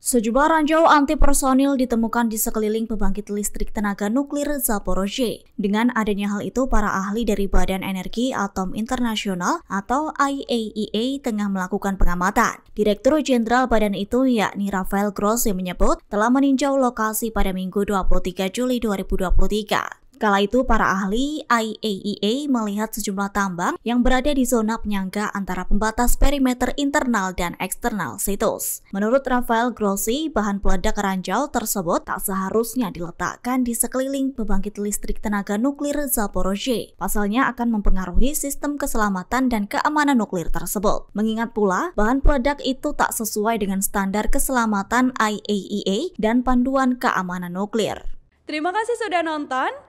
Sejumlah ranjau anti personil ditemukan di sekeliling pembangkit listrik tenaga nuklir Zaporozhye. Dengan adanya hal itu, para ahli dari Badan Energi Atom Internasional atau IAEA e tengah melakukan pengamatan. Direktur Jenderal Badan itu yakni Rafael Grossi menyebut telah meninjau lokasi pada Minggu 23 Juli 2023. Kala itu para ahli IAEA e melihat sejumlah tambang yang berada di zona penyangga antara pembatas perimeter internal dan eksternal situs. Menurut Rafael Grossi, bahan peledak ranjau tersebut tak seharusnya diletakkan di sekeliling pembangkit listrik tenaga nuklir Zaporozhye. Pasalnya akan mempengaruhi sistem keselamatan dan keamanan nuklir tersebut. Mengingat pula, bahan peledak itu tak sesuai dengan standar keselamatan IAEA e dan panduan keamanan nuklir. Terima kasih sudah nonton.